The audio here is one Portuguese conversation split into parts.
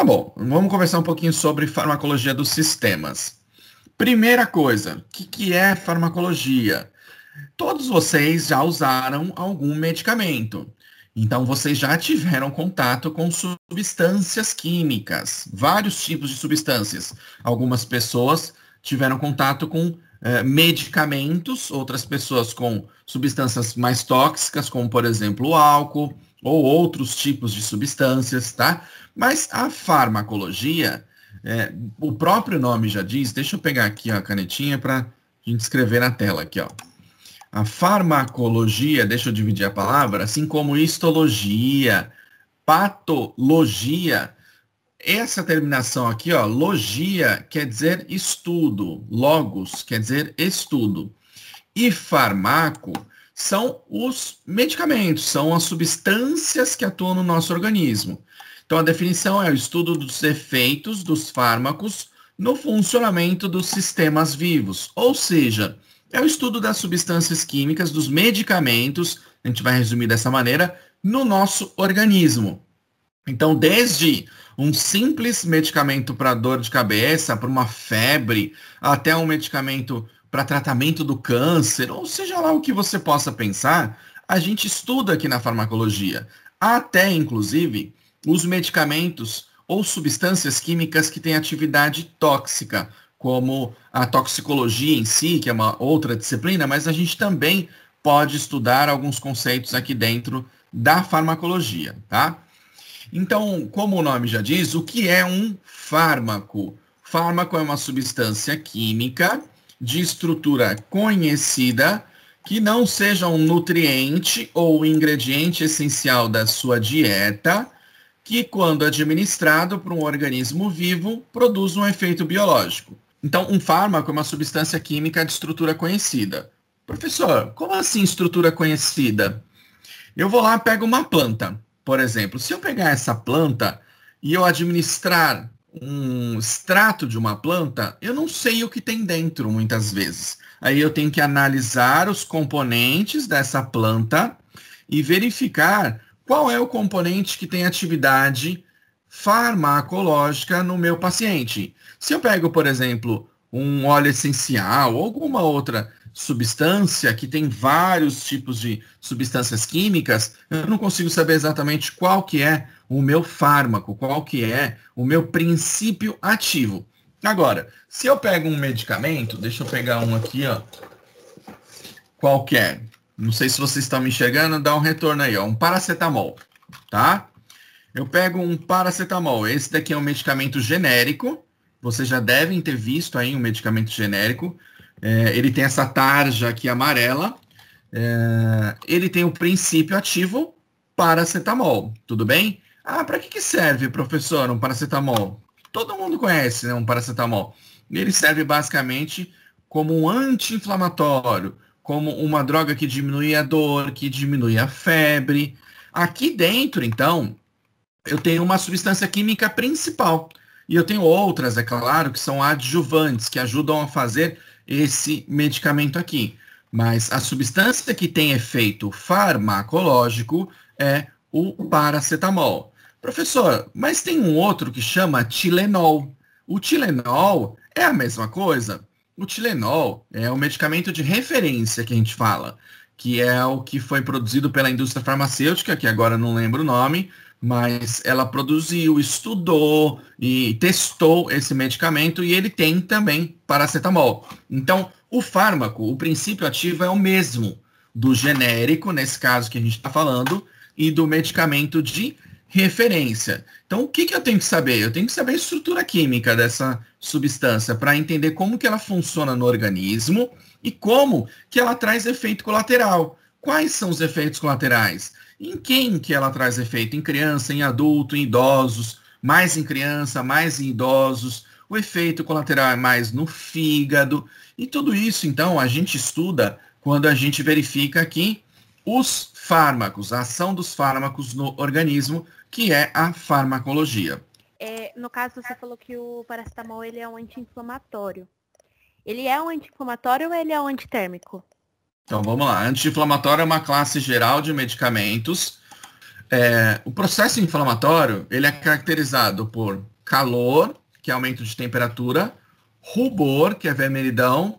Tá bom, vamos conversar um pouquinho sobre farmacologia dos sistemas. Primeira coisa, o que, que é farmacologia? Todos vocês já usaram algum medicamento. Então, vocês já tiveram contato com substâncias químicas, vários tipos de substâncias. Algumas pessoas tiveram contato com eh, medicamentos, outras pessoas com substâncias mais tóxicas, como, por exemplo, o álcool, ou outros tipos de substâncias, tá? Mas a farmacologia, é, o próprio nome já diz, deixa eu pegar aqui ó, a canetinha para a gente escrever na tela aqui, ó. A farmacologia, deixa eu dividir a palavra, assim como histologia, patologia, essa terminação aqui, ó, logia quer dizer estudo, logos quer dizer estudo. E farmaco são os medicamentos, são as substâncias que atuam no nosso organismo. Então, a definição é o estudo dos efeitos dos fármacos no funcionamento dos sistemas vivos, ou seja, é o estudo das substâncias químicas, dos medicamentos, a gente vai resumir dessa maneira, no nosso organismo. Então, desde um simples medicamento para dor de cabeça, para uma febre, até um medicamento para tratamento do câncer, ou seja lá o que você possa pensar, a gente estuda aqui na farmacologia. Até, inclusive, os medicamentos ou substâncias químicas que têm atividade tóxica, como a toxicologia em si, que é uma outra disciplina, mas a gente também pode estudar alguns conceitos aqui dentro da farmacologia, tá? Então, como o nome já diz, o que é um fármaco? Fármaco é uma substância química de estrutura conhecida que não seja um nutriente ou ingrediente essencial da sua dieta, que, quando administrado para um organismo vivo, produz um efeito biológico. Então, um fármaco é uma substância química de estrutura conhecida. Professor, como assim estrutura conhecida? Eu vou lá, pego uma planta, por exemplo. Se eu pegar essa planta e eu administrar um extrato de uma planta, eu não sei o que tem dentro muitas vezes. Aí eu tenho que analisar os componentes dessa planta e verificar qual é o componente que tem atividade farmacológica no meu paciente. Se eu pego, por exemplo, um óleo essencial ou alguma outra substância, que tem vários tipos de substâncias químicas, eu não consigo saber exatamente qual que é o meu fármaco, qual que é o meu princípio ativo. Agora, se eu pego um medicamento, deixa eu pegar um aqui, ó, qualquer, não sei se vocês estão me enxergando, dá um retorno aí, ó, um paracetamol, tá? Eu pego um paracetamol, esse daqui é um medicamento genérico, vocês já devem ter visto aí um medicamento genérico, é, ele tem essa tarja aqui amarela. É, ele tem o um princípio ativo paracetamol, tudo bem? Ah, para que, que serve, professor, um paracetamol? Todo mundo conhece né, um paracetamol. Ele serve basicamente como um anti-inflamatório, como uma droga que diminui a dor, que diminui a febre. Aqui dentro, então, eu tenho uma substância química principal. E eu tenho outras, é claro, que são adjuvantes, que ajudam a fazer esse medicamento aqui. Mas a substância que tem efeito farmacológico é o paracetamol. Professor, mas tem um outro que chama Tilenol. O Tilenol é a mesma coisa? O Tilenol é o medicamento de referência que a gente fala, que é o que foi produzido pela indústria farmacêutica, que agora não lembro o nome, mas ela produziu, estudou e testou esse medicamento e ele tem também paracetamol. Então, o fármaco, o princípio ativo é o mesmo do genérico, nesse caso que a gente está falando, e do medicamento de referência. Então, o que, que eu tenho que saber? Eu tenho que saber a estrutura química dessa substância para entender como que ela funciona no organismo e como que ela traz efeito colateral. Quais são os efeitos colaterais? Em quem que ela traz efeito? Em criança, em adulto, em idosos, mais em criança, mais em idosos. O efeito colateral é mais no fígado. E tudo isso, então, a gente estuda quando a gente verifica aqui os fármacos, a ação dos fármacos no organismo, que é a farmacologia. É, no caso, você falou que o paracetamol ele é um anti-inflamatório. Ele é um anti-inflamatório ou ele é um antitérmico? Então vamos lá. Anti-inflamatório é uma classe geral de medicamentos. É, o processo inflamatório ele é caracterizado por calor, que é aumento de temperatura, rubor, que é vermelhidão,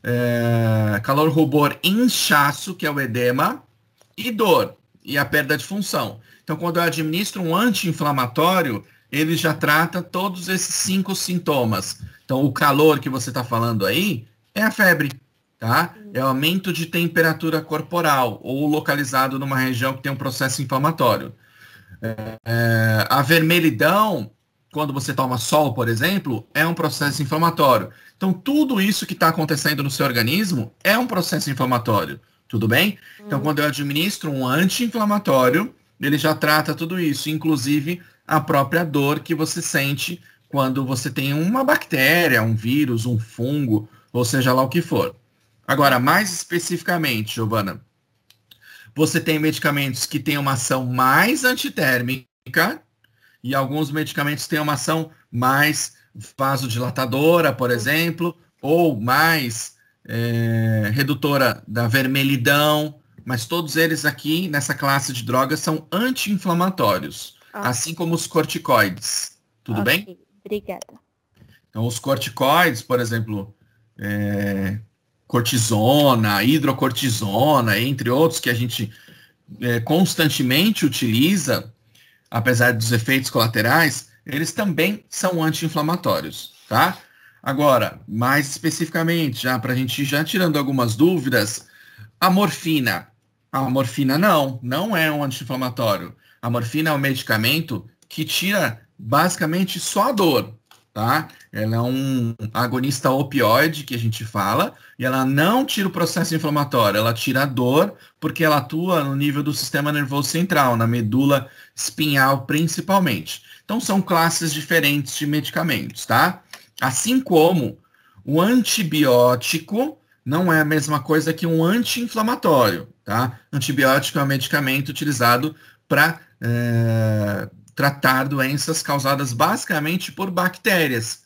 é, calor, rubor, inchaço, que é o edema, e dor, e a perda de função. Então, quando eu administro um anti-inflamatório, ele já trata todos esses cinco sintomas. Então, o calor que você está falando aí é a febre tá? É o aumento de temperatura corporal ou localizado numa região que tem um processo inflamatório. É, é a vermelhidão, quando você toma sol, por exemplo, é um processo inflamatório. Então, tudo isso que está acontecendo no seu organismo é um processo inflamatório, tudo bem? Então, quando eu administro um anti-inflamatório, ele já trata tudo isso, inclusive a própria dor que você sente quando você tem uma bactéria, um vírus, um fungo, ou seja lá o que for. Agora, mais especificamente, Giovana, você tem medicamentos que têm uma ação mais antitérmica e alguns medicamentos têm uma ação mais vasodilatadora, por exemplo, ou mais é, redutora da vermelhidão, mas todos eles aqui nessa classe de drogas são anti-inflamatórios, ah. assim como os corticoides. Tudo okay. bem? Obrigada. Então, os corticoides, por exemplo, é, cortisona, hidrocortisona, entre outros que a gente é, constantemente utiliza, apesar dos efeitos colaterais, eles também são anti-inflamatórios, tá? Agora, mais especificamente, já para a gente já tirando algumas dúvidas, a morfina. A morfina não, não é um anti-inflamatório. A morfina é um medicamento que tira basicamente só a dor tá? Ela é um agonista opioide que a gente fala, e ela não tira o processo inflamatório, ela tira a dor, porque ela atua no nível do sistema nervoso central, na medula espinhal principalmente. Então são classes diferentes de medicamentos, tá? Assim como o antibiótico não é a mesma coisa que um anti-inflamatório, tá? Antibiótico é um medicamento utilizado para é eh, tratar doenças causadas basicamente por bactérias.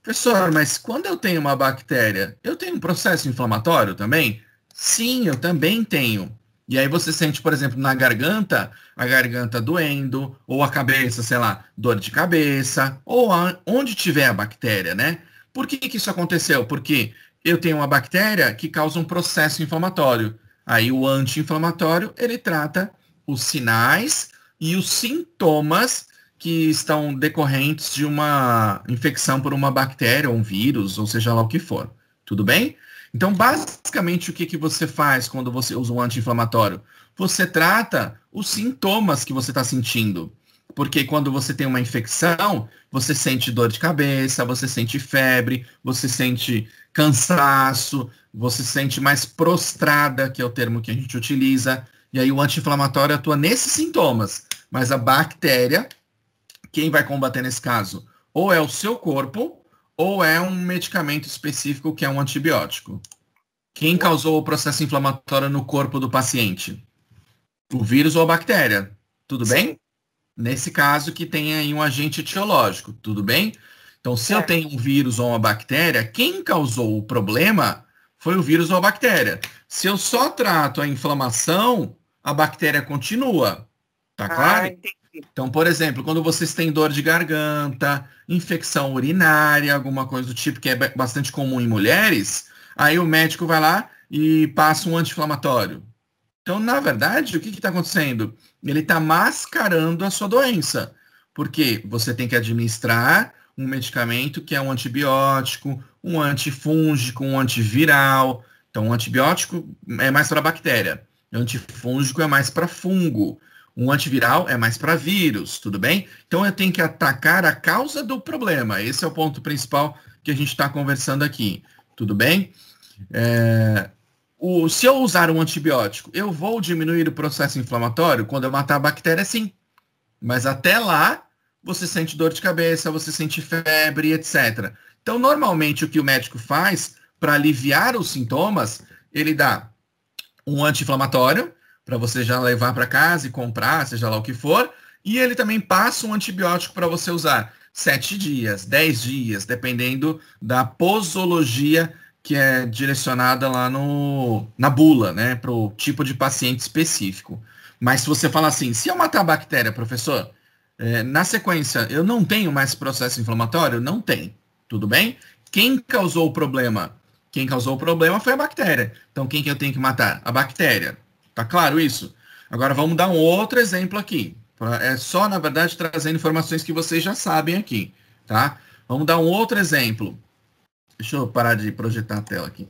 Professor, mas quando eu tenho uma bactéria, eu tenho um processo inflamatório também? Sim, eu também tenho. E aí você sente, por exemplo, na garganta, a garganta doendo, ou a cabeça, sei lá, dor de cabeça, ou a, onde tiver a bactéria, né? Por que, que isso aconteceu? Porque eu tenho uma bactéria que causa um processo inflamatório. Aí o anti-inflamatório, ele trata os sinais e os sintomas que estão decorrentes de uma infecção por uma bactéria, um vírus, ou seja lá o que for. Tudo bem? Então, basicamente, o que, que você faz quando você usa um anti-inflamatório? Você trata os sintomas que você está sentindo. Porque quando você tem uma infecção, você sente dor de cabeça, você sente febre, você sente cansaço, você sente mais prostrada, que é o termo que a gente utiliza. E aí o anti-inflamatório atua nesses sintomas mas a bactéria, quem vai combater nesse caso? Ou é o seu corpo, ou é um medicamento específico que é um antibiótico. Quem causou o processo inflamatório no corpo do paciente? O vírus ou a bactéria? Tudo Sim. bem? Nesse caso que tem aí um agente etiológico, tudo bem? Então, se é. eu tenho um vírus ou uma bactéria, quem causou o problema foi o vírus ou a bactéria. Se eu só trato a inflamação, a bactéria continua. Tá ah, claro? Ah, então, por exemplo, quando vocês têm dor de garganta, infecção urinária, alguma coisa do tipo que é bastante comum em mulheres, aí o médico vai lá e passa um anti-inflamatório. Então, na verdade, o que está acontecendo? Ele está mascarando a sua doença, porque você tem que administrar um medicamento que é um antibiótico, um antifúngico, um antiviral. Então, o antibiótico é mais para bactéria, o antifúngico é mais para fungo. Um antiviral é mais para vírus, tudo bem? Então eu tenho que atacar a causa do problema. Esse é o ponto principal que a gente está conversando aqui, tudo bem? É, o, se eu usar um antibiótico, eu vou diminuir o processo inflamatório quando eu matar a bactéria, sim. Mas até lá, você sente dor de cabeça, você sente febre, etc. Então, normalmente, o que o médico faz para aliviar os sintomas, ele dá um anti-inflamatório, para você já levar para casa e comprar, seja lá o que for. E ele também passa um antibiótico para você usar sete dias, dez dias, dependendo da posologia que é direcionada lá no, na bula, né, para o tipo de paciente específico. Mas se você falar assim, se eu matar a bactéria, professor, é, na sequência, eu não tenho mais processo inflamatório? Não tem, tudo bem? Quem causou o problema? Quem causou o problema foi a bactéria. Então, quem que eu tenho que matar? A bactéria. Tá claro isso? Agora vamos dar um outro exemplo aqui. É só, na verdade, trazendo informações que vocês já sabem aqui, tá? Vamos dar um outro exemplo. Deixa eu parar de projetar a tela aqui.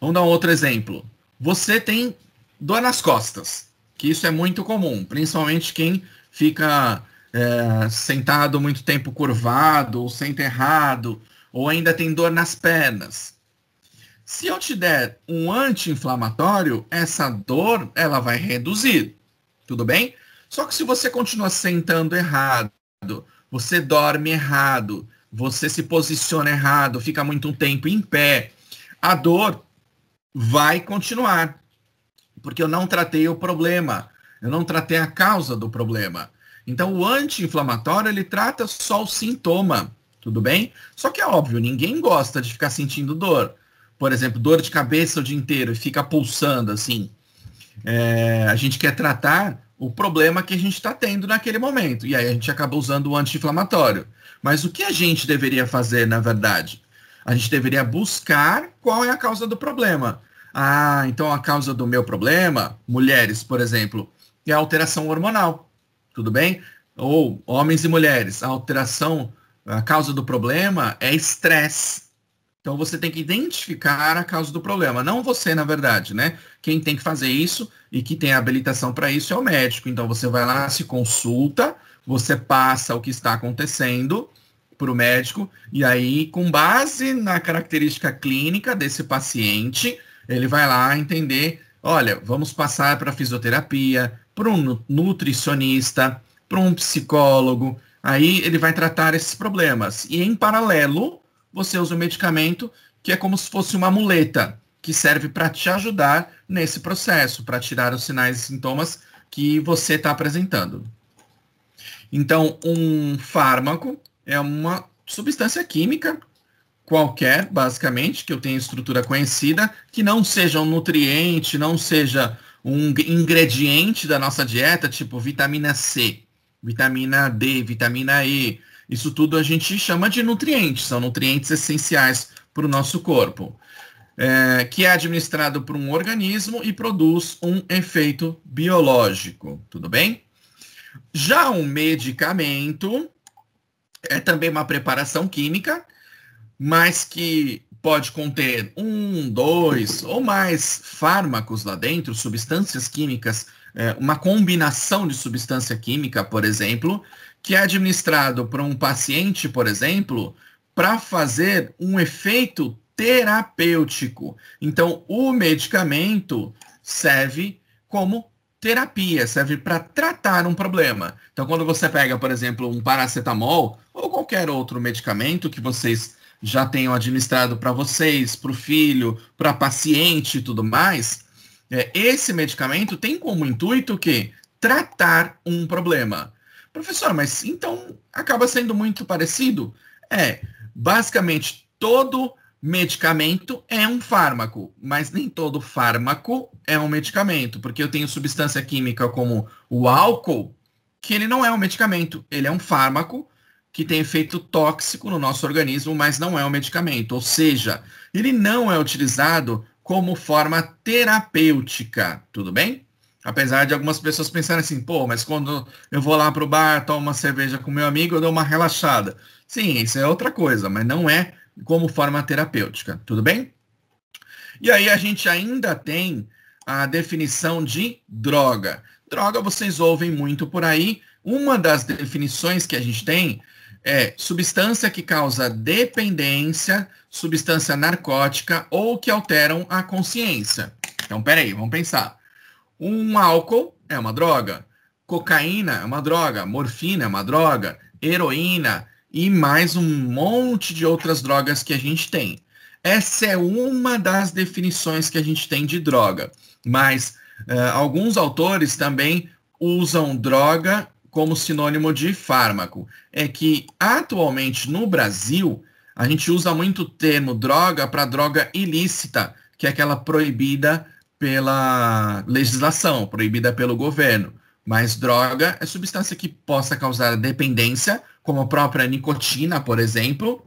Vamos dar um outro exemplo. Você tem dor nas costas, que isso é muito comum, principalmente quem fica é, sentado muito tempo curvado, ou senta errado, ou ainda tem dor nas pernas. Se eu te der um anti-inflamatório, essa dor ela vai reduzir, tudo bem? Só que se você continua sentando errado, você dorme errado, você se posiciona errado, fica muito um tempo em pé, a dor vai continuar, porque eu não tratei o problema, eu não tratei a causa do problema. Então o anti-inflamatório ele trata só o sintoma, tudo bem? Só que é óbvio, ninguém gosta de ficar sentindo dor por exemplo, dor de cabeça o dia inteiro e fica pulsando assim. É, a gente quer tratar o problema que a gente está tendo naquele momento. E aí a gente acaba usando o anti-inflamatório. Mas o que a gente deveria fazer, na verdade? A gente deveria buscar qual é a causa do problema. Ah, então a causa do meu problema, mulheres, por exemplo, é a alteração hormonal. Tudo bem? Ou homens e mulheres, a alteração, a causa do problema é estresse. Então você tem que identificar a causa do problema, não você, na verdade, né? Quem tem que fazer isso e que tem habilitação para isso é o médico. Então você vai lá, se consulta, você passa o que está acontecendo para o médico e aí, com base na característica clínica desse paciente, ele vai lá entender, olha, vamos passar para fisioterapia, para um nutricionista, para um psicólogo. Aí ele vai tratar esses problemas. E em paralelo, você usa um medicamento que é como se fosse uma muleta, que serve para te ajudar nesse processo, para tirar os sinais e sintomas que você está apresentando. Então, um fármaco é uma substância química qualquer, basicamente, que eu tenha estrutura conhecida, que não seja um nutriente, não seja um ingrediente da nossa dieta, tipo vitamina C, vitamina D, vitamina E, isso tudo a gente chama de nutrientes, são nutrientes essenciais para o nosso corpo, é, que é administrado por um organismo e produz um efeito biológico, tudo bem? Já um medicamento é também uma preparação química, mas que pode conter um, dois ou mais fármacos lá dentro, substâncias químicas, é, uma combinação de substância química, por exemplo, que é administrado para um paciente, por exemplo, para fazer um efeito terapêutico. Então, o medicamento serve como terapia, serve para tratar um problema. Então, quando você pega, por exemplo, um paracetamol ou qualquer outro medicamento que vocês já tenham administrado para vocês, para o filho, para paciente e tudo mais, é, esse medicamento tem como intuito que tratar um problema. Professor, mas então acaba sendo muito parecido? É, basicamente todo medicamento é um fármaco, mas nem todo fármaco é um medicamento, porque eu tenho substância química como o álcool, que ele não é um medicamento, ele é um fármaco que tem efeito tóxico no nosso organismo, mas não é um medicamento, ou seja, ele não é utilizado como forma terapêutica, tudo bem? Apesar de algumas pessoas pensarem assim, pô, mas quando eu vou lá pro bar, tomo uma cerveja com meu amigo, eu dou uma relaxada. Sim, isso é outra coisa, mas não é como forma terapêutica, tudo bem? E aí a gente ainda tem a definição de droga. Droga vocês ouvem muito por aí. Uma das definições que a gente tem é substância que causa dependência, substância narcótica ou que alteram a consciência. Então, peraí, vamos pensar. Um álcool é uma droga, cocaína é uma droga, morfina é uma droga, heroína e mais um monte de outras drogas que a gente tem. Essa é uma das definições que a gente tem de droga, mas uh, alguns autores também usam droga como sinônimo de fármaco. É que atualmente no Brasil a gente usa muito o termo droga para droga ilícita, que é aquela proibida pela legislação, proibida pelo governo. Mas droga é substância que possa causar dependência, como a própria nicotina, por exemplo,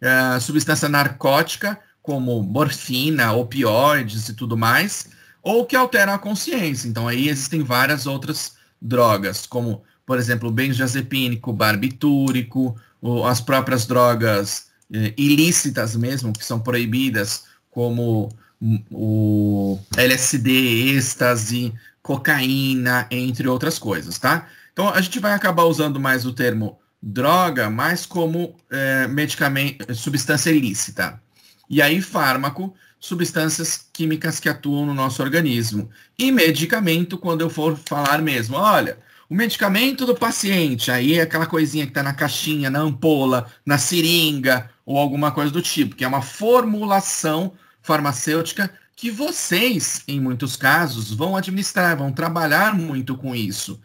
é, substância narcótica, como morfina, opioides e tudo mais, ou que altera a consciência. Então aí existem várias outras drogas, como, por exemplo, o benzodiazepínico, barbitúrico, as próprias drogas é, ilícitas mesmo, que são proibidas, como o LSD, êxtase, cocaína, entre outras coisas, tá? Então a gente vai acabar usando mais o termo droga, mais como é, medicamento, substância ilícita. E aí fármaco, substâncias químicas que atuam no nosso organismo. E medicamento, quando eu for falar mesmo, olha, o medicamento do paciente, aí é aquela coisinha que está na caixinha, na ampola, na seringa ou alguma coisa do tipo, que é uma formulação farmacêutica que vocês, em muitos casos, vão administrar, vão trabalhar muito com isso.